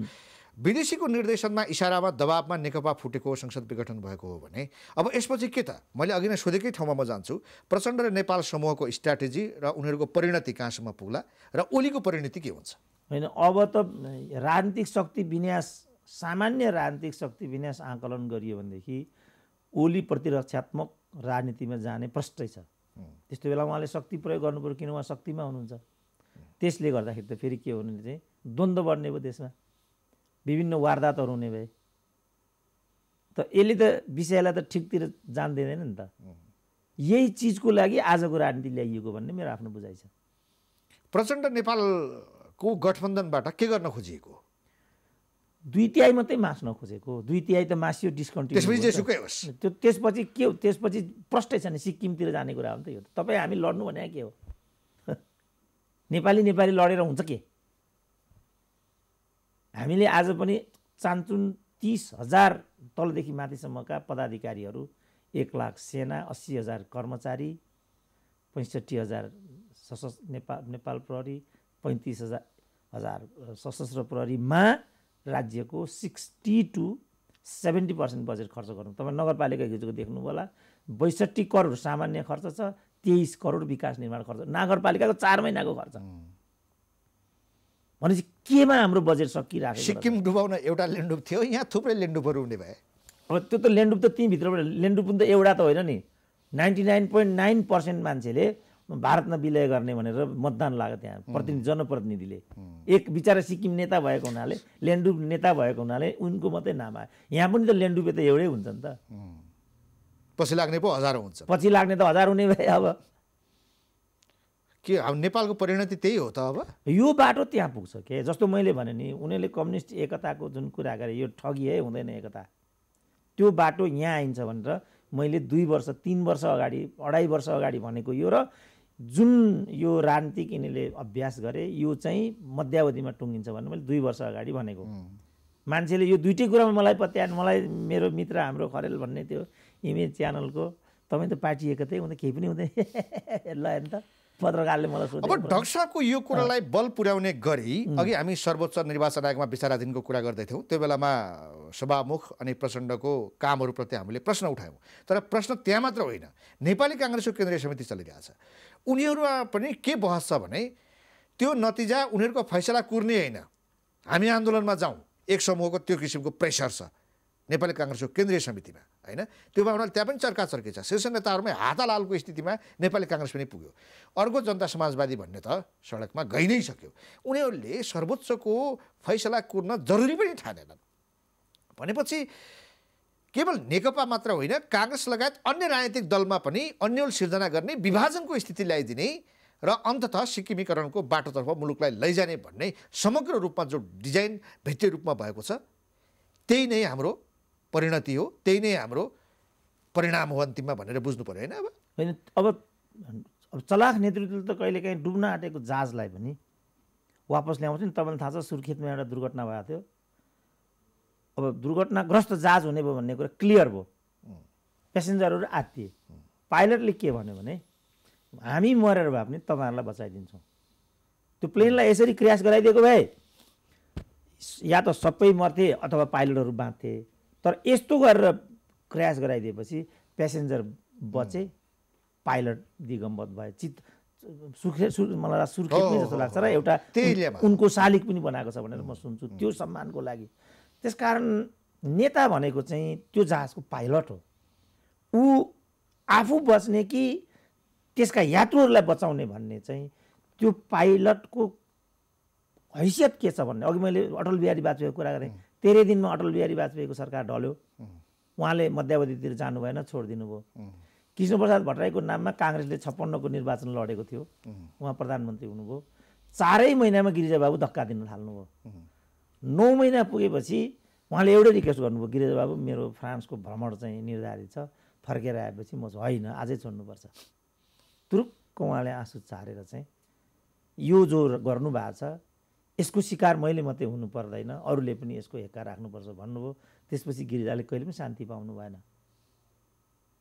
विदेशीको निर्देशनमा इसारामा दबाबमा नेकपा फुटेको संसद विघटन भएको हो भने अब यसपछि के त मैले अघि नै सोधेकै ठाउँमा म जान्छु प्रचण्ड र नेपाल समूहको स्ट्राटेजी र उनीहरूको परिणति कहाँसम्म पुग्ला र ओलीको परिणति के हुन्छ होइन अब त राजनीतिक शक्ति विन्यास सामान्य राजनीतिक शक्ति विन्यास आकलन गरियो भनेदेखि ओली प्रतिरक्षात्मक राजनीतिमा जाने प्रष्टै छ त्यस्तो बेला उहाँले शक्ति प्रयोग गर्नुपऱ्यो किन उहाँ शक्तिमा हुनुहुन्छ त्यसले गर्दाखेरि त फेरि के हुने चाहिँ द्वन्द्व बढ्ने भयो देशमा विभिन्न वारदातहरू हुने भए त यसले त विषयलाई त ठिकतिर जान्दैन नि त यही चिजको लागि आजको राजनीति ल्याइएको भन्ने मेरो आफ्नो बुझाइ छ प्रचण्ड नेपालको गठबन्धनबाट के गर्न खोजिएको दुई तिहाई मात्रै मास्न खोजेको दुई तिहाई त मासियो डिस्कन्टिन्यू त्यो त्यसपछि के हो त्यसपछि प्रष्टै छ नि सिक्किमतिर जाने कुरा हो नि त यो तपाईँ हामी लड्नु भने के हो नेपाली नेपाली लडेर हुन्छ के हामीले आज पनि चान्चुन तिस हजार तलदेखि माथिसम्मका पदाधिकारीहरू एक लाख सेना अस्सी हजार कर्मचारी पैँसठी हजार सशस्त्र नेपाल नेपाल प्रहरी पैँतिस हजार हजार सशस्त्र प्रहरीमा राज्यको sixty to seventy percent budget खर्च गर्नु तपाईँ नगरपालिका हिजोको देख्नु होला बैसठी करोड सामान्य खर्च छ तेइस करोड विकास निर्माण खर्च नगरपालिकाको चार महिनाको खर्च भनेपछि केमा हाम्रो बजेट सकिरहेको सिक्किम डुबाउन एउटा लेन्डुप थियो यहाँ थुप्रै लेन्डुपहरू हुने भए अब त्यो त लेन्डुप त त्यहीँभित्रबाट ल्यान्डुप त एउटा त होइन नि ninety nine point nine percent मान्छेले भारतमा विलय गर्ने भनेर मतदान लाग्यो त्यहाँ प्रतिनिधि जनप्रतिनिधिले एक बिचरा सिक्किम नेता भएको हुनाले ल्यान्डुप नेता भएको हुनाले उनको मात्रै नाम आयो यहाँ पनि त ल्यान्डुपे त एउटै हुन्छ नि त पछि लाग्ने पो हजार हुन्छ पछि लाग्ने त हजार हुने भए अब के अब नेपालको परिणति त्यही हो त अब यो बाटो त्यहाँ पुग्छ के जस्तो मैले भने नि उनीहरूले कम्युनिस्ट एकताको जुन कुरा गरेँ यो ठगी है हुँदैन एकता त्यो बाटो यहाँ आइन्छ भनेर मैले दुई वर्ष तिन वर्ष अगाडि अढाई वर्ष अगाडि भनेको यो र जुन यो राजनीतिक यिनीहरूले अभ्यास गरे यो चाहिँ मध्यावधिमा टुङ्गिन्छ भन्नु मैले दुई वर्ष अगाडि भनेको मान्छेले यो दुइटै कुरामा मलाई पत्याएन मलाई मेरो मित्र हाम्रो खरेल भन्ने त्यो इमेज च्यानलको तपाईँ त पार्टी एकतै हुँदा केही पनि हुँदैन ल त पत्रकारले मलाई अब डाक्टर यो कुरालाई बल पुर्याउने गरी अघि हामी सर्वोच्च निर्वाचन आयोगमा विचाराधीनको कुरा गर्दैथ्यौँ त्यो बेलामा सभामुख अनि प्रचण्डको कामहरूप्रति हामीले प्रश्न उठायौँ तर प्रश्न त्यहाँ मात्र होइन नेपाली काङ्ग्रेसको केन्द्रीय समिति चलिरहेछ उनीहरूमा पनि के बहस छ भने त्यो नतिजा उनीहरूको फैसला कुर्ने होइन हामी आन्दोलनमा जाउँ एक समूहको त्यो किसिमको प्रेसर छ नेपाली काङ्ग्रेसको केन्द्रीय समितिमा होइन त्यो भए हुनाले त्यहाँ पनि चर्काचर्की छ शीर्ष नेताहरूमै हातालालको स्थितिमा नेपाली काङ्ग्रेस पनि पुग्यो अर्को जनता समाजवादी भन्ने त सडकमा गइ नै सक्यो उनीहरूले सर्वोच्चको फैसला कुर्न जरुरी पनि ठानेनन् भनेपछि केवल नेकपा मात्र होइन काङ्ग्रेस लगायत अन्य राजनैतिक दलमा पनि अन्यल सिर्जना गर्ने विभाजनको स्थिति ल्याइदिने र अन्ततः सिक्किमीकरणको बाटोतर्फ मुलुकलाई लैजाने भन्ने समग्र रूपमा जो डिजाइन भित्तीय रूपमा भएको छ त्यही नै हाम्रो परिणति हो त्यही नै हाम्रो परिणाम हो अन्तिममा भनेर बुझ्नु पऱ्यो होइन अब होइन अब अब चलाख नेतृत्वले त कहिलेकाहीँ डुब्न आँटेको जहाजलाई पनि वापस ल्याउँछ नि तपाईँलाई थाहा छ सुर्खेतमा एउटा दुर्घटना भएको थियो अब दुर्घटनाग्रस्त जहाज हुने भयो भन्ने कुरा क्लियर भयो पेसेन्जरहरू आत्तिए पाइलटले के भन्यो भने हामी मरेर भए पनि तपाईँहरूलाई बचाइदिन्छौँ त्यो प्लेनलाई यसरी क्रियास गराइदिएको भए या त सबै मर्थे अथवा पाइलटहरू बाँध्थे तर यस्तो गरेर क्र्यास गराइदिएपछि प्यासेन्जर बचे पाइलट दिगम्बत भए चित सुर्खे सुर मलाई सुर्खेत पनि जस्तो लाग्छ र एउटा उनको शालिक पनि बनाएको छ भनेर म सुन्छु त्यो सम्मानको लागि त्यस कारण नेता भनेको चाहिँ त्यो जहाजको पाइलट हो ऊ आफू बच्ने कि त्यसका यात्रुहरूलाई बचाउने भन्ने चाहिँ त्यो पाइलटको हैसियत के छ भन्ने अघि मैले अटल बिहारी वाजपेयीको कुरा गरेँ तेह्रै दिनमा अटल बिहारी वाजपेयीको सरकार ढल्यो उहाँले मध्यावधितिर जानु भएन छोडिदिनु भयो कृष्णप्रसाद भट्टराईको नाममा काङ्ग्रेसले छप्पन्नको निर्वाचन लडेको थियो उहाँ प्रधानमन्त्री हुनुभयो चारै महिनामा गिरिजाबाबु धक्का दिन थाल्नुभयो नौ महिना पुगेपछि उहाँले एउटै रिक्वेस्ट गर्नुभयो गिरिजाबाबु मेरो फ्रान्सको भ्रमण चाहिँ निर्धारित छ फर्केर आएपछि म होइन आजै छोड्नुपर्छ तुरुक्क उहाँले आँसु चारेर चाहिँ यो जो गर्नु छ यसको शिकार मैले मात्रै हुनु पर्दैन अरूले पनि यसको हेक्का राख्नुपर्छ भन्नुभयो त्यसपछि गिरिजाले कहिले पनि शान्ति पाउनु भएन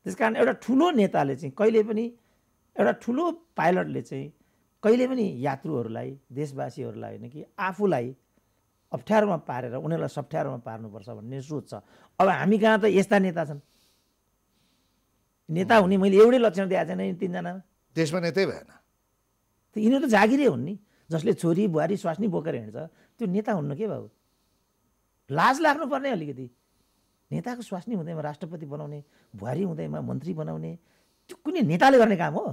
त्यस कारण एउटा ठुलो नेताले चाहिँ कहिले पनि एउटा ठुलो पाइलटले चाहिँ कहिले पनि यात्रुहरूलाई देशवासीहरूलाई होइन कि आफूलाई अप्ठ्यारोमा पारेर उनीहरूलाई सप्ठ्यारोमा पार्नुपर्छ भन्ने सोच छ अब हामी कहाँ त यस्ता नेता छन् नेता हुने मैले एउटै लक्षण दिएको छैन तिनजना देशमा नेतै भएन त यिनीहरू त जागिरै हुन् नि जसले छोरी बुहारी स्वास्नी बोकेर हिँड्छ त्यो नेता हुन्न के बाबु लाज लाग्नुपर्ने अलिकति नेताको स्वास्नी हुँदैमा राष्ट्रपति बनाउने बुहारी हुँदैमा मन्त्री बनाउने त्यो कुनै नेताले गर्ने काम हो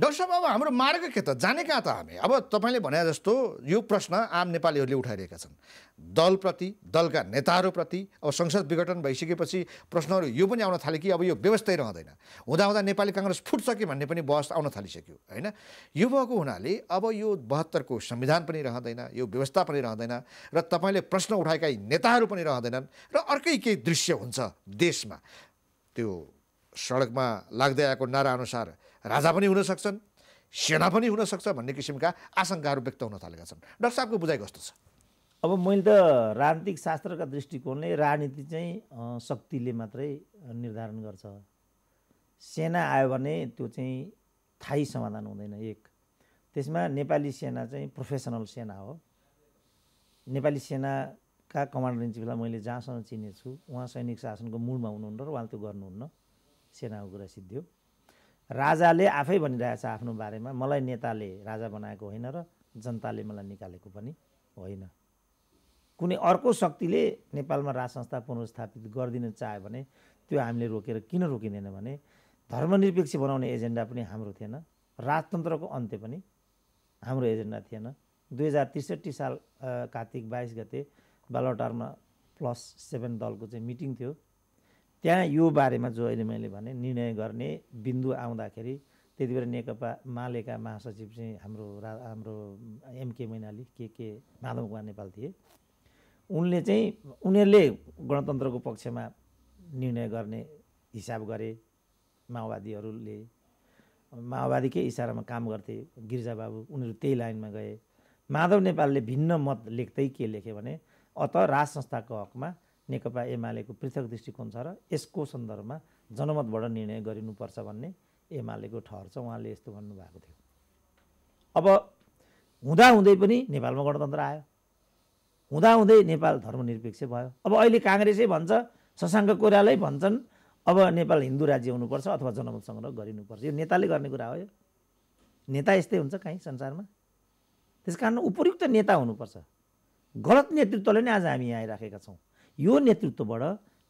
डाक्टर साहब अब हाम्रो मार्ग के त जाने कहाँ त हामी अब तपाईँले भने जस्तो यो प्रश्न आम नेपालीहरूले उठाइरहेका छन् दलप्रति दलका नेताहरूप्रति अब संसद विघटन भइसकेपछि प्रश्नहरू यो पनि आउन थाल्यो कि अब यो व्यवस्थै रहँदैन हुँदा नेपाली काङ्ग्रेस फुट्छ कि भन्ने पनि बहस आउन थालिसक्यो होइन यो भएको हुनाले अब यो बहत्तरको संविधान पनि रहँदैन यो व्यवस्था पनि रहँदैन र तपाईँले प्रश्न उठाएका नेताहरू पनि रहँदैनन् र अर्कै केही दृश्य हुन्छ देशमा त्यो सडकमा लाग्दै आएको नाराअनुसार राजा पनि हुन सक्छन् सेना पनि हुनसक्छ भन्ने किसिमका आशङ्काहरू व्यक्त हुन थालेका छन् डाक्टर साहबको बुझाइ कस्तो छ अब मैले त राजनीतिक शास्त्रका दृष्टिकोणले राजनीति चाहिँ शक्तिले मात्रै निर्धारण गर्छ सेना आयो भने त्यो चाहिँ थायी समाधान हुँदैन एक त्यसमा नेपाली सेना चाहिँ प्रोफेसनल सेना हो नेपाली सेनाका कमान्डर इन चिफलाई मैले जहाँसम्म चिनेको छु उहाँ सैनिक शासनको मूलमा हुनुहुन्न र उहाँले त्यो गर्नुहुन्न सेनाको कुरा सिद्धियो राजाले आफै भनिरहेछ आफ्नो बारेमा मलाई नेताले राजा बनाएको होइन र जनताले मलाई निकालेको पनि होइन कुनै अर्को शक्तिले नेपालमा राज संस्था पुनर्स्थापित गरिदिन चाह्यो भने त्यो हामीले रोकेर किन रोकिँदैन भने धर्मनिरपेक्ष बनाउने एजेन्डा पनि हाम्रो थिएन राजतन्त्रको अन्त्य पनि हाम्रो एजेन्डा थिएन दुई हजार त्रिसठी साल कार्तिक बाइस गते बालोटारमा प्लस सेभेन दलको चाहिँ मिटिङ थियो त्यहाँ यो बारेमा जो अहिले मैले भने निर्णय गर्ने बिन्दु आउँदाखेरि त्यति बेला नेकपा मालेका महासचिव चाहिँ हाम्रो रा हाम्रो एमके मैनाली के के माधव कुमार नेपाल थिए उनले चाहिँ उनीहरूले गणतन्त्रको पक्षमा निर्णय गर्ने हिसाब गरे माओवादीहरूले माओवादीकै इसारामा काम गर्थे गिर्जाबाबु उनीहरू त्यही लाइनमा गए माधव नेपालले भिन्न मत लेख्दै के लेखे भने अत राज संस्थाको हकमा नेकपा एमालेको पृथक दृष्टिकोण छ र यसको सन्दर्भमा जनमतबाट निर्णय गरिनुपर्छ भन्ने एमालेको ठहर छ उहाँले यस्तो भन्नुभएको थियो अब हुँदाहुँदै पनि नेपालमा गणतन्त्र आयो हुँदाहुँदै नेपाल धर्मनिरपेक्ष भयो अब अहिले काङ्ग्रेसै भन्छ शशाङ्क कोरालै भन्छन् अब नेपाल हिन्दू राज्य हुनुपर्छ अथवा जनमत सङ्ग्रह गरिनुपर्छ यो नेताले गर्ने कुरा हो यो नेता यस्तै हुन्छ कहीँ संसारमा त्यस कारण उपयुक्त नेता हुनुपर्छ गलत नेतृत्वले नै आज हामी यहाँ आइराखेका छौँ यो नेतृत्वबाट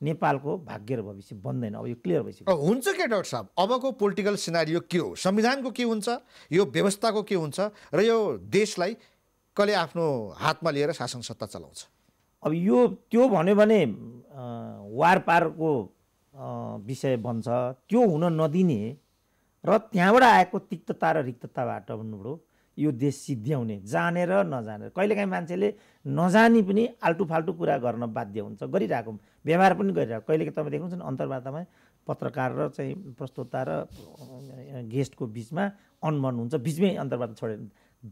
नेपालको भाग्य र भविष्य बन्दैन अब यो क्लियर भइसक्यो हुन्छ क्या डाक्टर साहब अबको पोलिटिकल सिनारियो के हो संविधानको के हुन्छ यो व्यवस्थाको के हुन्छ र यो देशलाई कसले आफ्नो हातमा लिएर शासन सत्ता चलाउँछ अब यो त्यो भन्यो भने वार पारको विषय बन्छ त्यो हुन नदिने र त्यहाँबाट आएको तिक्तता र रिक्तताबाट भन्नुभयो यो देश सिद्ध्याउने जानेर नजानेर कहिलेकाहीँ मान्छेले नजानी पनि आल्टु फाल्टु कुरा गर्न बाध्य हुन्छ गरिरहेको व्यवहार पनि गरिरहेको कहिलेकाहीँ तपाईँ देख्नुहुन्छ नि अन्तर्वार्तामा पत्रकार र चाहिँ प्रस्तुतता र गेस्टको बिचमा अनमन हुन्छ बिचमै अन्तर्वार्ता छोडेर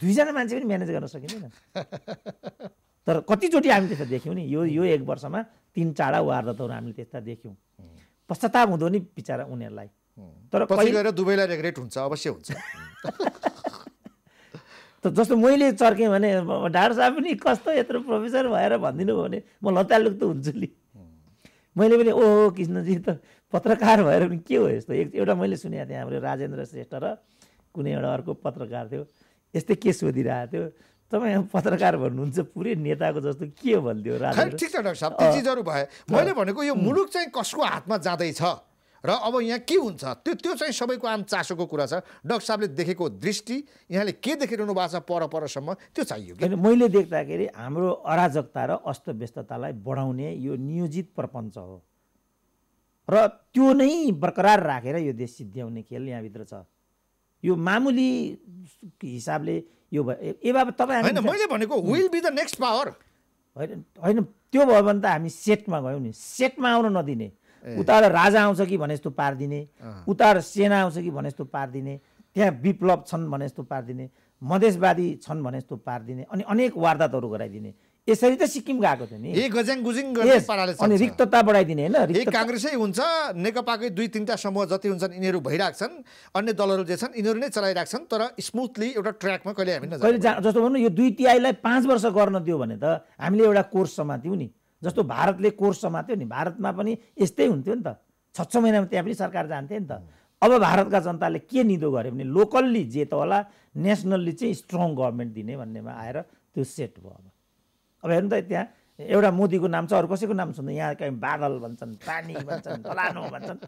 दुईजना मान्छे पनि म्यानेज गर्न सकिँदैन तर कतिचोटि हामी त्यस्ता देख्यौँ नि यो यो एक वर्षमा तिन चारवटा वार्ताहरू हामीले त्यस्ता देख्यौँ पश्चाताप हुँदो नि बिचरा उनीहरूलाई तर दुबईलाई रेग्रेट हुन्छ अवश्य हुन्छ त जस्तो मैले चर्केँ भने डाक्टर साहब पनि कस्तो यत्रो प्रोफेसर भएर भनिदिनु भयो भने म त हुन्छु नि मैले पनि ओहो कृष्णजी त पत्रकार भएर पनि के हो यस्तो एउटा मैले सुनेको थिएँ हाम्रो राजेन्द्र श्रेष्ठ र कुनै एउटा अर्को पत्रकार थियो यस्तै के सोधिरहेको थियो तपाईँ पत्रकार भन्नुहुन्छ पुरै नेताको जस्तो के भनिदियो राजेन्द्र ठिक छ डाक्टर साहब त्यो चिजहरू भए मैले भनेको यो मुलुक चाहिँ कसको हातमा जाँदैछ र अब यहाँ के हुन्छ त्यो त्यो चाहिँ सबैको आम चासोको कुरा छ डक्टर साहबले देखेको दृष्टि यहाँले के देखिरहनु भएको छ पर परसम्म त्यो चाहियो कि मैले देख्दाखेरि हाम्रो अराजकता र अस्तव्यस्ततालाई बढाउने यो नियोजित प्रपञ्च हो र त्यो नै बरकरार राखेर यो देश सिद्ध्याउने खेल यहाँभित्र छ यो मामुली हिसाबले यो भयो ए बाबा तपाईँ मैले भनेको will be the next power होइन होइन त्यो भयो भने त हामी सेटमा गयौँ नि सेटमा आउन नदिने उता राजा आउँछ कि भने जस्तो पारिदिने उता सेना आउँछ कि भने जस्तो पारिदिने त्यहाँ विप्लव छन् भने जस्तो पारिदिने मधेसवादी छन् भने जस्तो पारिदिने अनि अनेक वारदातहरू गराइदिने यसरी त सिक्किम गएको थियो नि अनि रिक्तता बढाइदिने होइन काङ्ग्रेसै हुन्छ नेकपाकै दुई तिनवटा समूह जति हुन्छन् यिनीहरू भइरहेको छन् अन्य दलहरू जे छन् यिनीहरू नै चलाइरहेको छन् तर स्मुथली एउटा ट्र्याकमा कहिले हामी कहिले जस्तो भन्नु यो दुई तिहाईलाई पाँच वर्ष गर्न दियो भने त हामीले एउटा कोर्स समात्यौँ नि जस्तो भारतले कोर्स समात्यो नि भारतमा पनि यस्तै हुन्थ्यो नि त छ छ महिनामा त्यहाँ पनि सरकार जान्थ्यो नि त अब भारतका जनताले के निदो गर्यो भने लोकल्ली जे त होला नेसनल्ली चाहिँ स्ट्रङ गभर्मेन्ट दिने भन्नेमा आएर त्यो सेट भयो अब अब हेर्नु त त्यहाँ एउटा मोदीको नाम छ अरू कसैको नाम सुन्दा यहाँ कहीँ बादल भन्छन् पानी भन्छन् फलानो भन्छन्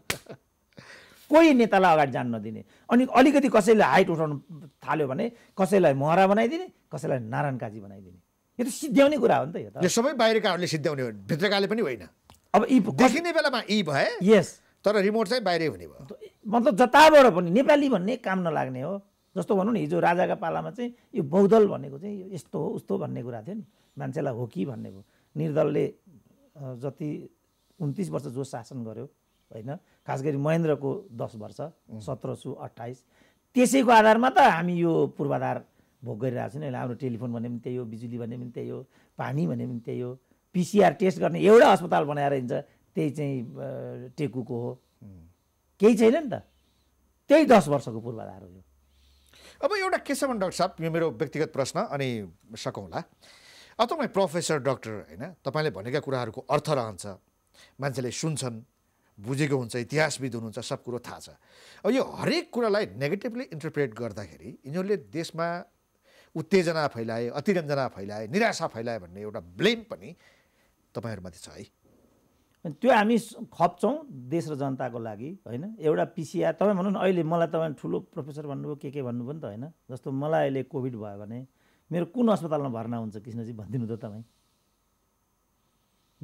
कोही नेतालाई अगाडि जान नदिने अनि अलिकति कसैले हाइट उठाउनु थाल्यो भने कसैलाई महरा बनाइदिने कसैलाई नारायण काजी बनाइदिने यो त सिद्ध्याउने कुरा हो नि त यो त सबै बाहिरकाहरूले सिद्ध्याउने हो भित्रकाले पनि होइन अब यी देखिने बेलामा यी भए यस तर रिमोट चाहिँ बाहिरै हुने भयो मतलब जताबाट पनि नेपाली भन्ने काम नलाग्ने हो जस्तो भनौँ न हिजो राजाका पालामा चाहिँ यो बौद्धल भनेको चाहिँ यस्तो हो उस्तो भन्ने कुरा थियो नि मान्छेलाई हो कि भन्ने भयो निर्दलले जति उन्तिस वर्ष जो शासन गर्यो होइन खास गरी महेन्द्रको दस वर्ष सत्र सु अठाइस त्यसैको आधारमा त हामी यो पूर्वाधार भोग गरिरहेको नि अहिले हाम्रो टेलिफोन भन्ने पनि त्यही हो बिजुली भन्ने पनि त्यही हो पानी भन्ने पनि त्यही हो पिसिआर टेस्ट गर्ने एउटा अस्पताल बनाएर हिँड्छ त्यही चाहिँ टेकुको हो केही छैन नि त त्यही दस वर्षको पूर्वाधार हो यो अब एउटा के छ भने डाक्टर साहब यो मेरो व्यक्तिगत प्रश्न अनि सकौँला अब तपाईँ प्रोफेसर डक्टर होइन तपाईँले भनेका कुराहरूको अर्थ रहन्छ मान्छेले सुन्छन् बुझेको हुन्छ इतिहासविद हुनुहुन्छ सब कुरो थाहा छ अब यो हरेक कुरालाई नेगेटिभली इन्टरप्रेट गर्दाखेरि यिनीहरूले देशमा उत्तेजना फैलाए अतिरञ्जना फैलाए निराशा फैलाए भन्ने एउटा ब्लेम पनि तपाईँहरूमाथि छ है त्यो हामी खप्छौँ देश र जनताको लागि होइन एउटा पिसिआर तपाईँ भन्नु न अहिले मलाई तपाईँ ठुलो प्रोफेसर भन्नुभयो के के भन्नुभयो नि त होइन जस्तो मलाई अहिले कोभिड भयो भने मेरो कुन अस्पतालमा भर्ना हुन्छ कृष्णजी भनिदिनु त तपाईँ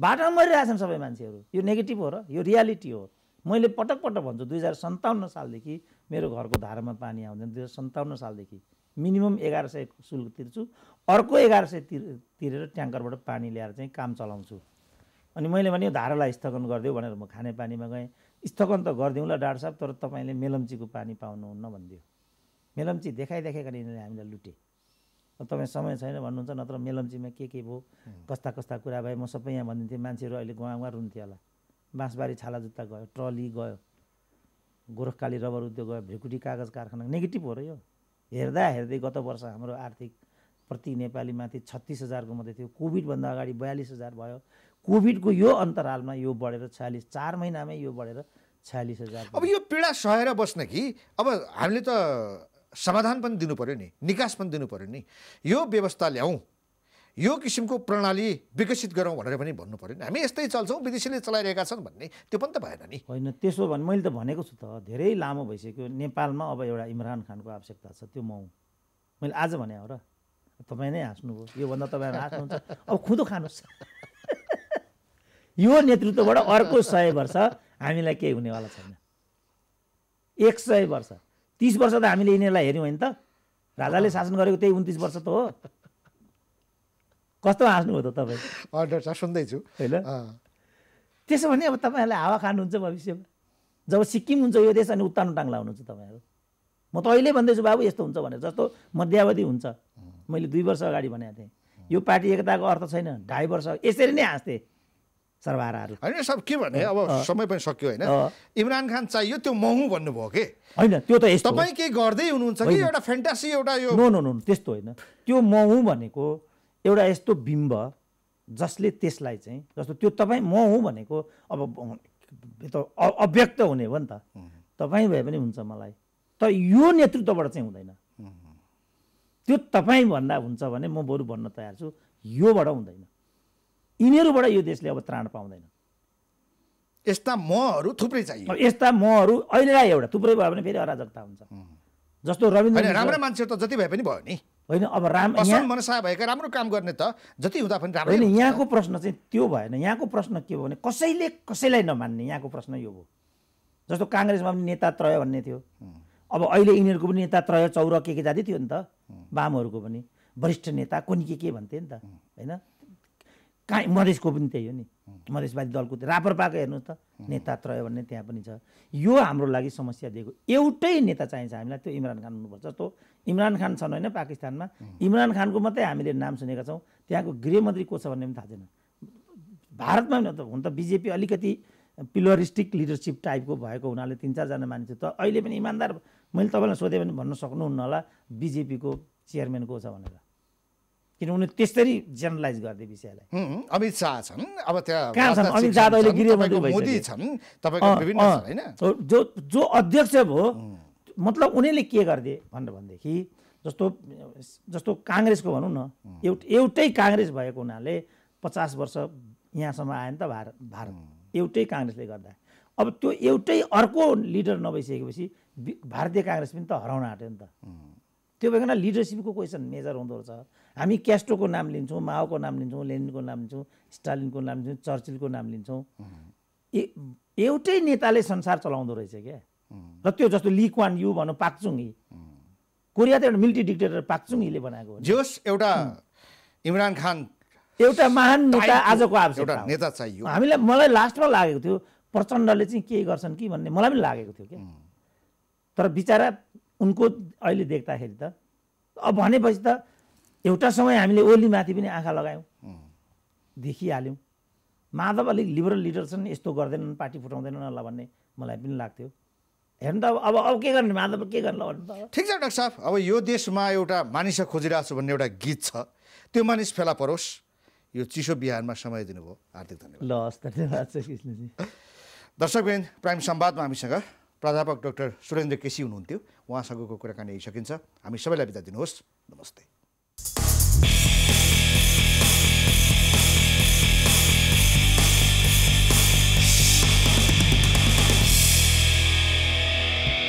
बाटोमा मरिरहेछन् सबै मान्छेहरू यो नेगेटिभ हो र यो रियालिटी हो मैले पटक पटक भन्छु दुई हजार सन्ताउन्न सालदेखि मेरो घरको धारामा पानी आउँदैन दुई हजार सन्ताउन्न सालदेखि मिनिमम एघार सय शुल्क तिर्छु अर्को एघार सय तिर तिरेर ट्याङ्करबाट पानी ल्याएर चाहिँ काम चलाउँछु अनि मैले भने धारालाई स्थगन गरिदियो भनेर म खानेपानीमा गएँ स्थगन त गरिदिउँला डाक्टर साहब तर तपाईँले मेलम्चीको पानी पाउनुहुन्न भनिदियो मेलम्ची देखाइ देखाइकन यिनीहरूले हामीलाई लुटे तपाईँ समय छैन भन्नुहुन्छ नत्र मेलम्चीमा के के भयो कस्ता कस्ता कुरा भयो म सबै यहाँ भनिदिन्थेँ मान्छेहरू अहिले गुवा गुवा रुन्थ्यो होला बाँसबारी छाला जुत्ता गयो ट्रली गयो गोरखकाली रबर उद्योग गयो भ्रिकुटी कागज कारखाना नेगेटिभ हो र यो हेर्दा हेर्दै गत वर्ष हाम्रो आर्थिक प्रति नेपालीमाथि छत्तिस हजारको मात्रै थियो कोभिडभन्दा अगाडि बयालिस हजार भयो कोभिडको यो अन्तरालमा यो बढेर छ्यालिस चार महिनामै यो बढेर छ्यालिस हजार अब यो पीडा सहेर बस्न कि अब हामीले त समाधान पनि दिनु पऱ्यो नि निकास पनि दिनु पऱ्यो नि यो व्यवस्था ल्याउँ यो किसिमको प्रणाली विकसित गरौँ भनेर पनि भन्नु पऱ्यो नि हामी यस्तै चल्छौँ विदेशीले चलाइरहेका छन् भन्ने त्यो पनि त भएन नि होइन त्यसो भने मैले त भनेको छु त धेरै लामो भइसक्यो नेपालमा अब एउटा इमरान खानको आवश्यकता छ त्यो म मैले आज भने हो र तपाईँ नै हाँस्नुभयो योभन्दा तपाईँहरू हाँस्नुहुन्छ अब खुदो खानुहोस् यो नेतृत्वबाट अर्को सय वर्ष हामीलाई केही हुनेवाला छैन एक सय वर्ष तिस वर्ष त हामीले यिनीहरूलाई हेऱ्यौँ होइन त राजाले शासन गरेको त्यही उन्तिस वर्ष त हो कस्तो हाँस्नु हो त तपाईँ सुन्दैछु होइन त्यसो भने अब तपाईँहरूलाई हावा खानुहुन्छ भविष्यमा जब सिक्किम हुन्छ यो देश अनि उत्तानो टाङ्ला हुनुहुन्छ तपाईँहरू म त अहिले भन्दैछु बाबु यस्तो हुन्छ भनेर जस्तो मध्यावधि हुन्छ मैले दुई वर्ष अगाडि भनेको थिएँ यो पार्टी एकताको अर्थ छैन ढाई वर्ष यसरी नै हाँस्थेँ सर्वहाराहरू होइन सब के भने अब समय पनि सक्यो होइन इमरान खान चाहियो त्यो महु भन्नुभयो कि होइन त्यो त तपाईँ केही गर्दै हुनुहुन्छ कि एउटा फ्यान्टासी एउटा यो नो नो नो त्यस्तो होइन त्यो महु भनेको एउटा यस्तो बिम्ब जसले त्यसलाई चाहिँ जस्तो त्यो तपाईँ म हुँ भनेको अब त अव्यक्त हुने हो नि त तपाईँ भए पनि हुन्छ मलाई तर यो नेतृत्वबाट चाहिँ हुँदैन त्यो तपाईँ भन्दा हुन्छ भने म बरु भन्न तयार छु योबाट हुँदैन यिनीहरूबाट यो देशले अब त्राण पाउँदैन यस्ता महरू थुप्रै चाहियो यस्ता महरू अहिलेलाई एउटा थुप्रै भयो भने फेरि अराजकता हुन्छ जस्तो रविन्द्र राम्रो मान्छेहरू त जति भए पनि भयो नि होइन अब राम यहाँ मनसा भएका राम्रो काम गर्ने त जति हुँदा पनि राम्रो होइन यहाँको प्रश्न चाहिँ त्यो भएन यहाँको प्रश्न के भयो भने कसैले कसैलाई नमान्ने यहाँको प्रश्न यो हो जस्तो काङ्ग्रेसमा पनि नेता त्रय भन्ने थियो अब अहिले यिनीहरूको पनि नेता त्रय चौर के के जाति थियो नि त वामहरूको पनि वरिष्ठ नेता कुन के के भन्थे नि त होइन काहीँ मधेसको पनि त्यही हो नि मधेसवादी दलको रापरपाको हेर्नुहोस् त नेता त्रय भन्ने त्यहाँ पनि छ यो हाम्रो लागि समस्या दिएको एउटै नेता चाहिन्छ हामीलाई त्यो इमरान खान हुनुपर्छ जस्तो इमरान खान छन् होइन पाकिस्तानमा इमरान खानको मात्रै हामीले नाम सुनेका छौँ त्यहाँको गृहमन्त्री को छ भन्ने पनि थाहा छैन भारतमा पनि त हुन त बिजेपी अलिकति पिलरिस्टिक लिडरसिप टाइपको भएको हुनाले तिन चारजना मान्छे त अहिले पनि इमान्दार मैले तपाईँलाई सोधेँ भने भन्न सक्नुहुन्न होला बिजेपीको चेयरम्यान को छ भनेर किनभने त्यसरी जेनरलाइज गर्दै विषयलाई अमित शाह छन् अब त्यहाँ छन् अमित शाह अहिले गृहमन्त्री मोदी छन् तपाईँको होइन जो जो अध्यक्ष भयो मतलब उनीहरूले के गरिदिए भनेर भनेदेखि जस्तो जस्तो काङ्ग्रेसको भनौँ न एउट एउटै काङ्ग्रेस भएको हुनाले पचास वर्ष यहाँसम्म आयो नि त भारत भारत एउटै काङ्ग्रेसले गर्दा अब त्यो एउटै अर्को लिडर नभइसकेपछि भारतीय काङ्ग्रेस पनि त हराउन आँट्यो नि त त्यो भइकन लिडरसिपको क्वेसन मेजर हुँदो रहेछ हामी क्यास्ट्रोको नाम लिन्छौँ माओको नाम लिन्छौँ लेनिनको नाम लिन्छौँ स्टालिनको नाम लिन्छौँ चर्चिलको नाम लिन्छौँ एउटै नेताले संसार चलाउँदो रहेछ क्या र त्यो जस्तो ली क्वान यु भनौँ पाक्चुङ कोरिया त एउटा मिलिट्री डिक्टेटर पाक्चुङ बनाएको जोस् एउटा इमरान खान एउटा महान नेता आजको नेता चाहियो हामीलाई मलाई लास्टमा लागेको थियो प्रचण्डले चाहिँ के गर्छन् कि भन्ने मलाई पनि लागेको थियो क्या तर बिचरा उनको अहिले देख्दाखेरि त अब भनेपछि त एउटा समय हामीले ओलीमाथि पनि आँखा लगायौँ देखिहाल्यौँ माधव अलिक लिबरल लिडर छन् यस्तो गर्दैनन् पार्टी फुटाउँदैनन् होला भन्ने मलाई पनि लाग्थ्यो हेर्नु त अब अब अब के गर्ने माधव के गर्नु भन्नु त ठिक छ डाक्टर साहब अब यो देशमा एउटा मानिस खोजिरहेको छु भन्ने एउटा गीत छ त्यो मानिस फेला परोस् यो चिसो बिहानमा समय दिनुभयो हार्दिक धन्यवाद ल हस् धन्यवाद कृष्णजी दर्शकबिन प्राइम सम्वादमा हामीसँग प्राध्यापक डाक्टर सुरेन्द्र केसी हुनुहुन्थ्यो उहाँसँगको कुराकानी आइसकिन्छ हामी सबैलाई बिदा दिनुहोस् नमस्ते